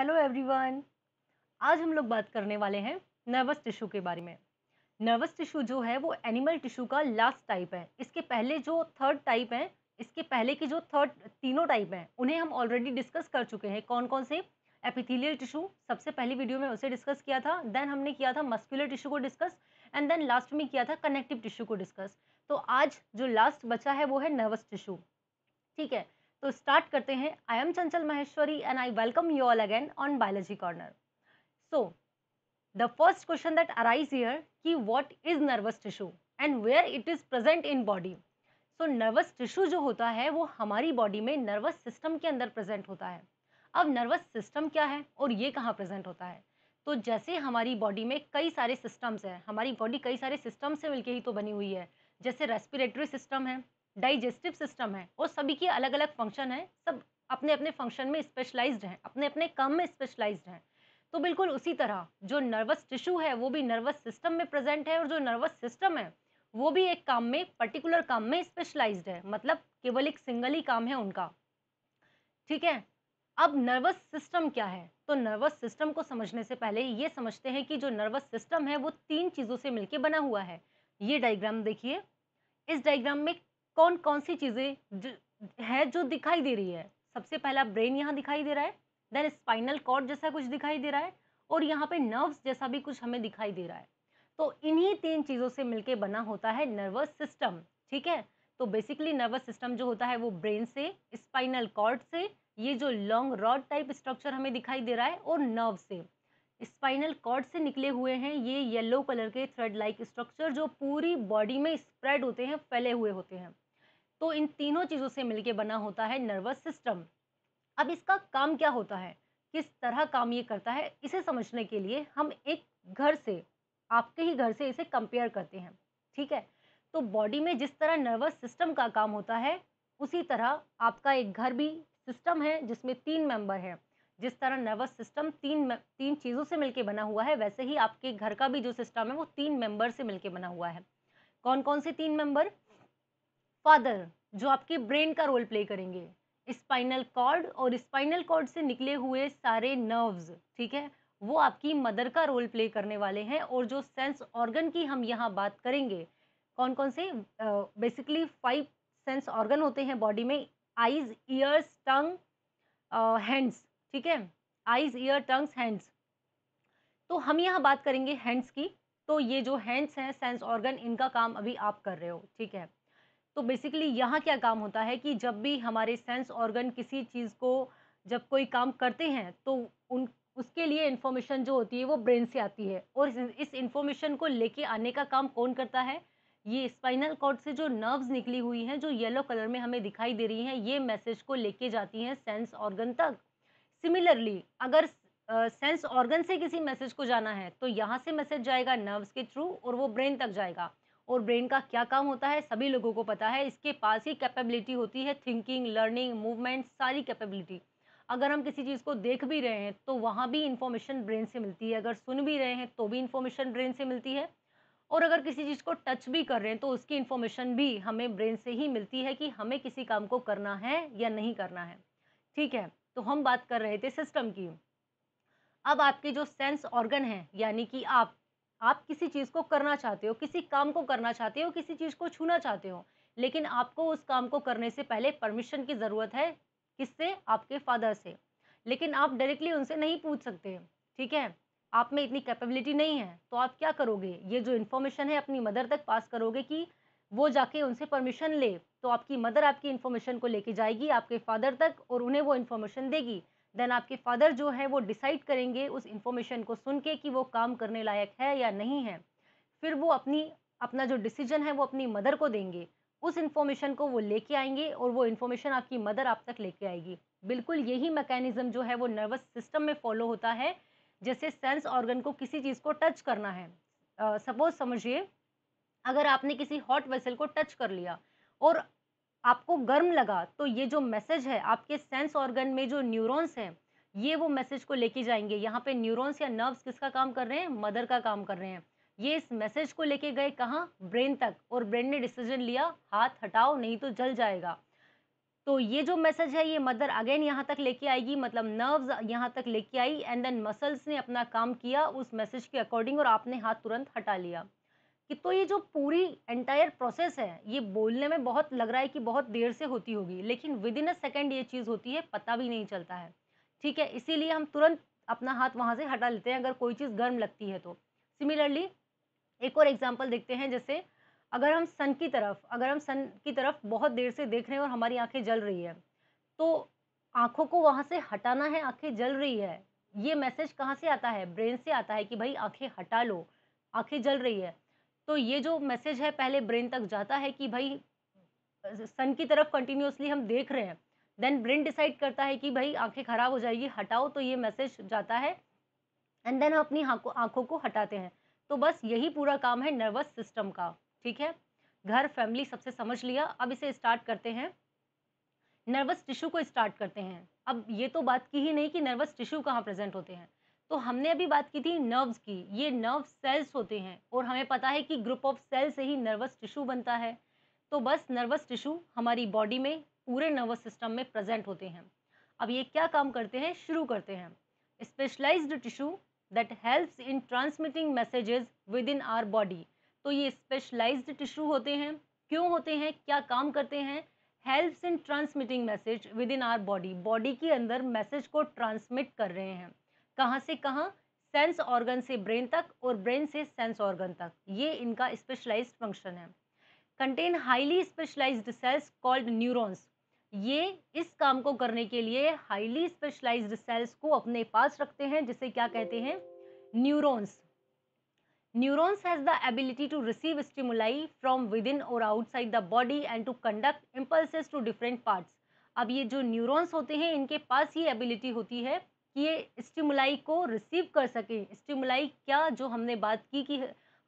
Hello everyone आज हम लोग बात करने वाले हैं नर्वस टिश्यू के बारे में नर्वस टिश्यू जो है वो एनिमल टिश्यू का लास्ट टाइप है इसके पहले जो थर्ड टाइप है इसके पहले की जो थर्ड तीनों टाइप हैं उन्हें हम ऑलरेडी डिस्कस कर चुके हैं कौन कौन से एपिथेलियल टिश्यू सबसे पहली वीडियो में उसे डिस्कस किया था देन हमने किया था मस्कुलर टिश्यू को डिस्कस एंड देन लास्ट में किया था कनेक्टिव टिश्यू को डिस्कस तो आज जो लास्ट बचा है वो है नर्वस टिश्यू ठीक है तो स्टार्ट करते हैं I am Chanchal Maheshwari and I welcome you all again on biology corner so the first question that arise here कि what is nervous tissue and where it is present in body so nervous tissue जो होता है वो हमारी body में nervous system के अंदर present होता है अब नर्वस सिस्टम क्या है और ये कहाँ प्रेजेंट होता है तो जैसे हमारी बॉडी में कई सारे सिस्टम्स हैं हमारी बॉडी कई सारे सिस्टम से मिलके ही तो बनी हुई है जैसे रेस्पिरेटरी सिस्टम है डाइजेस्टिव सिस्टम है और सभी की अलग अलग फंक्शन है सब अपने अपने फंक्शन में स्पेशलाइज्ड हैं अपने अपने काम में स्पेशलाइज्ड हैं तो बिल्कुल उसी तरह जो नर्वस टिश्यू है वो भी नर्वस सिस्टम में प्रेजेंट है और जो नर्वस सिस्टम है वो भी एक काम में पर्टिकुलर काम में स्पेशलाइज्ड है मतलब केवल एक सिंगल ही काम है उनका ठीक है अब नर्वस सिस्टम क्या है तो नर्वस सिस्टम को समझने से पहले ये समझते हैं कि जो नर्वस सिस्टम है वो तीन चीज़ों से मिलकर बना हुआ है ये डायग्राम देखिए इस डायग्राम में कौन कौन सी चीज़ें है जो दिखाई दे रही है सबसे पहला ब्रेन यहाँ दिखाई दे रहा है देन स्पाइनल कॉर्ड जैसा कुछ दिखाई दे रहा है और यहाँ पे नर्व्स जैसा भी कुछ हमें दिखाई दे रहा है तो इन्हीं तीन चीज़ों से मिलके बना होता है नर्वस सिस्टम ठीक है तो बेसिकली नर्वस सिस्टम जो होता है वो ब्रेन से स्पाइनल कॉर्ड से ये जो लॉन्ग रॉड टाइप स्ट्रक्चर हमें दिखाई दे रहा है और नर्व से स्पाइनल कॉर्ड से निकले हुए हैं ये येलो कलर के थ्रेड लाइक स्ट्रक्चर जो पूरी बॉडी में स्प्रेड होते हैं फैले हुए होते हैं तो इन तीनों चीज़ों से मिलके बना होता है नर्वस सिस्टम अब इसका काम क्या होता है किस तरह काम ये करता है इसे समझने के लिए हम एक घर से आपके ही घर से इसे कंपेयर करते हैं ठीक है तो बॉडी में जिस तरह नर्वस सिस्टम का काम होता है उसी तरह आपका एक घर भी सिस्टम है जिसमें तीन मेंबर हैं जिस तरह नर्वस सिस्टम तीन तीन चीज़ों से मिलके बना हुआ है वैसे ही आपके घर का भी जो सिस्टम है वो तीन मेंबर से मिलके बना हुआ है कौन कौन से तीन मेंबर फादर जो आपके ब्रेन का रोल प्ले करेंगे स्पाइनल कॉर्ड और स्पाइनल कॉर्ड से निकले हुए सारे नर्व्स ठीक है वो आपकी मदर का रोल प्ले करने वाले हैं और जो सेंस ऑर्गन की हम यहाँ बात करेंगे कौन कौन से बेसिकली फाइव सेंस ऑर्गन होते हैं बॉडी में आइज ईयर्स टंग हैंड्स ठीक है आइज ईयर टंग्स हैंड्स तो हम यहाँ बात करेंगे हैंड्स की तो ये जो हैंड्स हैं सेंस ऑर्गन इनका काम अभी आप कर रहे हो ठीक है तो बेसिकली यहाँ क्या काम होता है कि जब भी हमारे सेंस ऑर्गन किसी चीज़ को जब कोई काम करते हैं तो उन उसके लिए इन्फॉर्मेशन जो होती है वो ब्रेन से आती है और इस इन्फॉर्मेशन को लेके आने का काम कौन करता है ये स्पाइनल कॉर्ड से जो नर्व्स निकली हुई हैं जो येलो कलर में हमें दिखाई दे रही हैं ये मैसेज को लेके जाती हैं सेंस ऑर्गन तक सिमिलरली अगर सेंस uh, ऑर्गन से किसी मैसेज को जाना है तो यहाँ से मैसेज जाएगा नर्व्स के थ्रू और वो ब्रेन तक जाएगा और ब्रेन का क्या काम होता है सभी लोगों को पता है इसके पास ही कैपेबिलिटी होती है थिंकिंग लर्निंग मूवमेंट सारी कैपेबिलिटी अगर हम किसी चीज़ को देख भी रहे हैं तो वहाँ भी इन्फॉर्मेशन ब्रेन से मिलती है अगर सुन भी रहे हैं तो भी इन्फॉर्मेशन ब्रेन से मिलती है और अगर किसी चीज़ को टच भी कर रहे हैं तो उसकी इन्फॉर्मेशन भी हमें ब्रेन से ही मिलती है कि हमें किसी काम को करना है या नहीं करना है ठीक है तो हम बात कर रहे थे सिस्टम की अब आपके जो सेंस ऑर्गन हैं यानी कि आप आप किसी चीज़ को करना चाहते हो किसी काम को करना चाहते हो किसी चीज़ को छूना चाहते हो लेकिन आपको उस काम को करने से पहले परमिशन की ज़रूरत है किससे आपके फादर से लेकिन आप डायरेक्टली उनसे नहीं पूछ सकते ठीक है आप में इतनी कैपेबिलिटी नहीं है तो आप क्या करोगे ये जो इन्फॉर्मेशन है अपनी मदर तक पास करोगे कि वो जाके उनसे परमिशन ले तो आपकी मदर आपकी इन्फॉर्मेशन को लेके जाएगी आपके फादर तक और उन्हें वो इन्फॉर्मेशन देगी देन आपके फादर जो है वो डिसाइड करेंगे उस इंफॉर्मेशन को सुन के कि वो काम करने लायक है या नहीं है फिर वो अपनी अपना जो डिसीजन है वो अपनी मदर को देंगे उस इन्फॉर्मेशन को वो लेके आएंगे और वो इन्फॉर्मेशन आपकी मदर आप तक लेके आएगी बिल्कुल यही मैकेनिज़्म जो है वो नर्वस सिस्टम में फॉलो होता है जैसे सेंस ऑर्गन को किसी चीज़ को टच करना है सपोज uh, समझिए अगर आपने किसी हॉट वेसल को टच कर लिया और आपको गर्म लगा तो ये जो मैसेज है आपके सेंस ऑर्गन में जो न्यूरॉन्स हैं ये वो मैसेज को लेके जाएंगे यहाँ पे न्यूरॉन्स या नर्व्स किसका काम कर रहे हैं मदर का काम कर रहे हैं ये इस मैसेज को लेके गए कहाँ ब्रेन तक और ब्रेन ने डिसीजन लिया हाथ हटाओ नहीं तो जल जाएगा तो ये जो मैसेज है ये मदर अगेन यहाँ तक लेके आएगी मतलब नर्व्स यहाँ तक लेके आई एंड देन मसल्स ने अपना काम किया उस मैसेज के अकॉर्डिंग और आपने हाथ तुरंत हटा लिया कि तो ये जो पूरी एंटायर प्रोसेस है ये बोलने में बहुत लग रहा है कि बहुत देर से होती होगी लेकिन विद इन अ सेकेंड ये चीज़ होती है पता भी नहीं चलता है ठीक है इसीलिए हम तुरंत अपना हाथ वहाँ से हटा लेते हैं अगर कोई चीज़ गर्म लगती है तो सिमिलरली एक और एग्जाम्पल देखते हैं जैसे अगर हम सन की तरफ अगर हम सन की तरफ बहुत देर से देख रहे हैं और हमारी आँखें जल रही है तो आँखों को वहाँ से हटाना है आँखें जल रही है ये मैसेज कहाँ से आता है ब्रेन से आता है कि भाई आँखें हटा लो आँखें जल रही है तो ये जो मैसेज है पहले ब्रेन तक जाता है कि भाई सन की तरफ कंटिन्यूसली हम देख रहे हैं देन ब्रेन डिसाइड करता है कि भाई आंखें खराब हो जाएगी हटाओ तो ये मैसेज जाता है एंड देन हम अपनी आंखों को हटाते हैं तो बस यही पूरा काम है नर्वस सिस्टम का ठीक है घर फैमिली सबसे समझ लिया अब इसे स्टार्ट करते हैं नर्वस टिश्यू को स्टार्ट करते हैं अब ये तो बात की ही नहीं कि नर्वस टिश्यू कहाँ प्रेजेंट होते हैं तो हमने अभी बात की थी नर्व्स की ये नर्व सेल्स होते हैं और हमें पता है कि ग्रुप ऑफ सेल्स से ही नर्वस टिश्यू बनता है तो बस नर्वस टिश्यू हमारी बॉडी में पूरे नर्वस सिस्टम में प्रेजेंट होते हैं अब ये क्या काम करते हैं शुरू करते हैं specialised tissue that helps in transmitting messages within our body तो ये स्पेशलाइज्ड टिश्यू होते हैं क्यों होते हैं क्या काम करते हैं helps in transmitting message within our body body के अंदर मैसेज को ट्रांसमिट कर रहे हैं कहाँ से कहाँ सेंस ऑर्गन से ब्रेन तक और ब्रेन से सेंस ऑर्गन तक ये इनका स्पेशलाइज्ड फंक्शन है contain highly specialised cells called neurons ये इस काम को करने के लिए हाईली स्पेशलाइज्ड सेल्स को अपने पास रखते हैं जिसे क्या कहते हैं neurons has the ability to receive stimuli from within और outside the body and to conduct impulse to different parts अब ये जो न्यूरॉन्स होते हैं इनके पास ही एबिलिटी होती है ये स्टिमुलाई को रिसीव कर सकें स्टिमुलाई क्या जो हमने बात की कि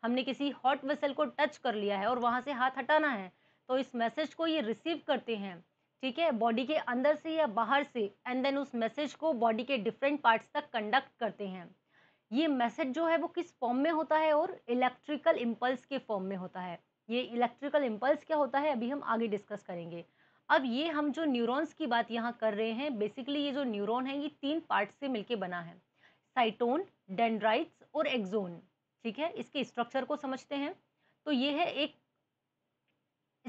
हमने किसी हॉट वेसल को टच कर लिया है और वहाँ से हाथ हटाना है तो इस मैसेज को ये रिसीव करते हैं ठीक है बॉडी के अंदर से या बाहर से एंड देन उस मैसेज को बॉडी के डिफरेंट पार्ट्स तक कंडक्ट करते हैं ये मैसेज जो है वो किस फॉर्म में होता है और इलेक्ट्रिकल इम्पल्स के फॉर्म में होता है ये इलेक्ट्रिकल इम्पल्स क्या होता है अभी हम आगे डिस्कस करेंगे अब ये हम जो न्यूरॉन्स की बात यहाँ कर रहे हैं बेसिकली ये जो न्यूरॉन है ये तीन पार्ट से मिलके बना है साइटोन डेंड्राइट्स और एक्जोन ठीक है इसके स्ट्रक्चर को समझते हैं तो ये है एक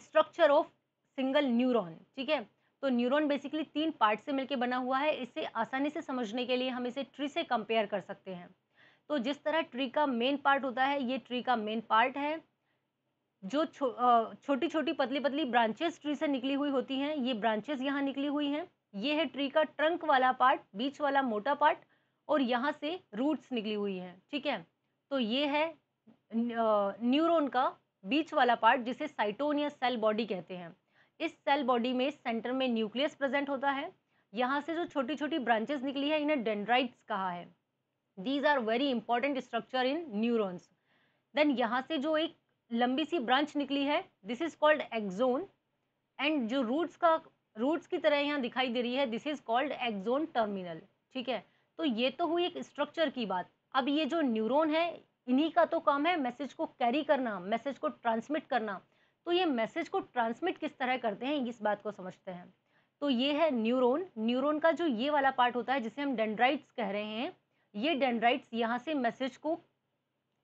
स्ट्रक्चर ऑफ सिंगल न्यूरॉन ठीक है तो न्यूरॉन बेसिकली तीन पार्ट से मिलके बना हुआ है इसे आसानी से समझने के लिए हम इसे ट्री से कंपेयर कर सकते हैं तो जिस तरह ट्री का मेन पार्ट होता है ये ट्री का मेन पार्ट है जो छो, छोटी छोटी पतली पतली ब्रांचेस ट्री से निकली हुई होती हैं ये ब्रांचेस यहाँ निकली हुई हैं ये है ट्री का ट्रंक वाला पार्ट बीच वाला मोटा पार्ट और यहाँ से रूट्स निकली हुई हैं ठीक है तो ये है न्यूरोन का बीच वाला पार्ट जिसे साइटोन या सेल बॉडी कहते हैं इस सेल बॉडी में सेंटर में न्यूक्लियस प्रेजेंट होता है यहाँ से जो छोटी छोटी ब्रांचेस निकली है इन्हें डेंड्राइट्स कहा है these are very important structure in neurons then यहाँ से जो एक लंबी सी ब्रांच निकली है this is called axon and जो रूट्स का रूट्स की तरह यहाँ दिखाई दे रही है this is called axon terminal ठीक है तो ये तो हुई एक स्ट्रक्चर की बात अब ये जो न्यूरोन है इन्हीं का तो काम है मैसेज को कैरी करना मैसेज को ट्रांसमिट करना तो ये मैसेज को ट्रांसमिट किस तरह करते हैं इस बात को समझते हैं तो ये है न्यूरोन न्यूरोन का जो ये वाला पार्ट होता है जिसे हम डेंड्राइट्स कह रहे हैं ये डेंड्राइट्स यहाँ से मैसेज को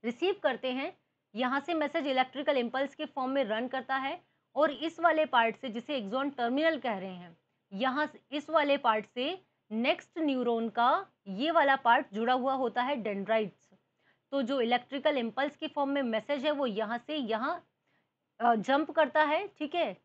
रिसीव करते हैं यहाँ से मैसेज इलेक्ट्रिकल इम्पल्स के फॉर्म में रन करता है और इस वाले पार्ट से जिसे एक्जोन टर्मिनल कह रहे हैं यहाँ इस वाले पार्ट से नेक्स्ट न्यूरोन का ये वाला पार्ट जुड़ा हुआ होता है डेंड्राइट्स तो जो इलेक्ट्रिकल इम्पल्स के फॉर्म में मैसेज है वो यहाँ से यहाँ जंप करता है ठीक है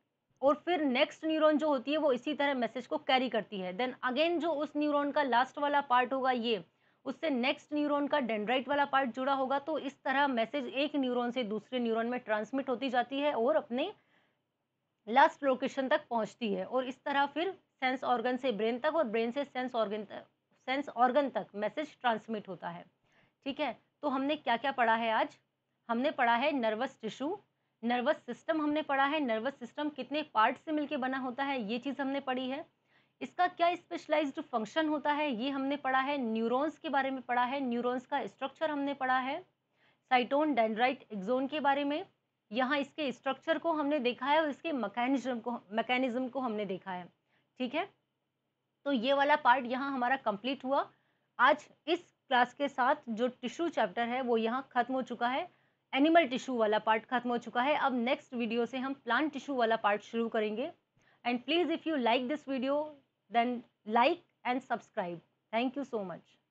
और फिर नेक्स्ट न्यूरॉन जो होती है वो इसी तरह मैसेज को कैरी करती है देन अगेन जो उस न्यूरॉन का लास्ट वाला पार्ट होगा ये उससे नेक्स्ट न्यूरॉन का डेंड्राइट वाला पार्ट जुड़ा होगा तो इस तरह मैसेज एक न्यूरॉन से दूसरे न्यूरॉन में ट्रांसमिट होती जाती है और अपने लास्ट लोकेशन तक पहुंचती है और इस तरह फिर सेंस ऑर्गन से ब्रेन तक और ब्रेन से सेंस ऑर्गन तक सेंस ऑर्गन तक मैसेज ट्रांसमिट होता है ठीक है तो हमने क्या क्या पढ़ा है आज हमने पढ़ा है नर्वस टिश्यू नर्वस सिस्टम हमने पढ़ा है नर्वस सिस्टम कितने पार्ट से मिलकर बना होता है ये चीज़ हमने पढ़ी है इसका क्या स्पेशलाइज्ड फंक्शन होता है ये हमने पढ़ा है न्यूरॉन्स के बारे में पढ़ा है न्यूरॉन्स का स्ट्रक्चर हमने पढ़ा है साइटोन डेंड्राइट एक्जोन के बारे में यहाँ इसके स्ट्रक्चर को हमने देखा है और इसके मैकेनिज्म को मैकेनिज्म को हमने देखा है ठीक है तो ये वाला पार्ट यहाँ हमारा कंप्लीट हुआ आज इस क्लास के साथ जो टिश्यू चैप्टर है वो यहाँ ख़त्म हो चुका है एनिमल टिश्यू वाला पार्ट खत्म हो चुका है अब नेक्स्ट वीडियो से हम प्लांट टिश्यू वाला पार्ट शुरू करेंगे and please if you like this video then like and subscribe. Thank you so much.